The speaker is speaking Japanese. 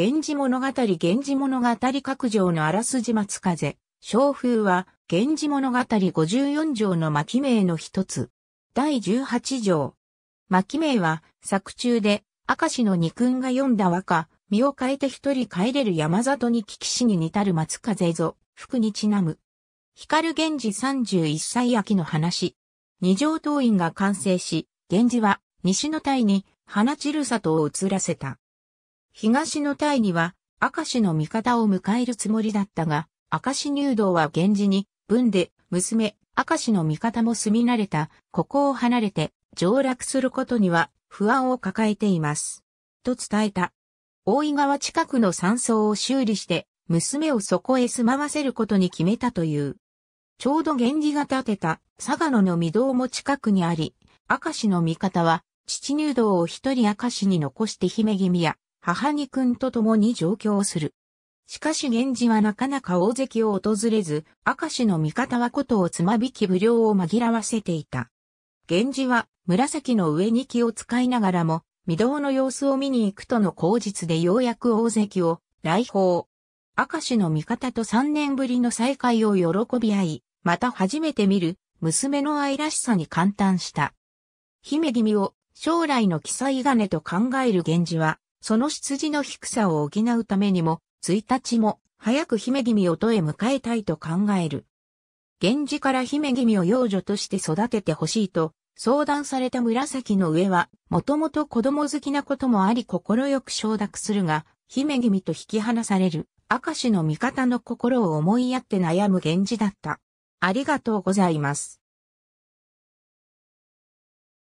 源氏物語源氏物語各条のあらすじ松風。小風は、源氏物語54条の巻名の一つ。第18条。巻名は、作中で、明石の二君が読んだ和歌、身を変えて一人帰れる山里に聞き死に似たる松風ぞ、服にちなむ。光源氏31歳秋の話。二条党員が完成し、源氏は、西の隊に、花散る里を移らせた。東の隊には、明石の味方を迎えるつもりだったが、明石入道は源氏に、文で、娘、明石の味方も住み慣れた、ここを離れて、上洛することには、不安を抱えています。と伝えた。大井川近くの山荘を修理して、娘をそこへ住まわせることに決めたという。ちょうど源氏が建てた佐賀野の御堂も近くにあり、明石の味方は、父入道を一人明石に残して姫君や母に君と共に上京する。しかし源氏はなかなか大関を訪れず、明石の味方はことをつまびき無料を紛らわせていた。源氏は紫の上に気を使いながらも、御堂の様子を見に行くとの口実でようやく大関を来訪。明石の味方と3年ぶりの再会を喜び合い、また初めて見る娘の愛らしさに感嘆した。姫君を将来の記載金と考える源氏は、その出自の低さを補うためにも、1日も早く姫君をとへ迎えたいと考える。源氏から姫君を幼女として育ててほしいと相談された紫の上は、もともと子供好きなこともあり快く承諾するが、姫君と引き離される、明石の味方の心を思いやって悩む源氏だった。ありがとうございます。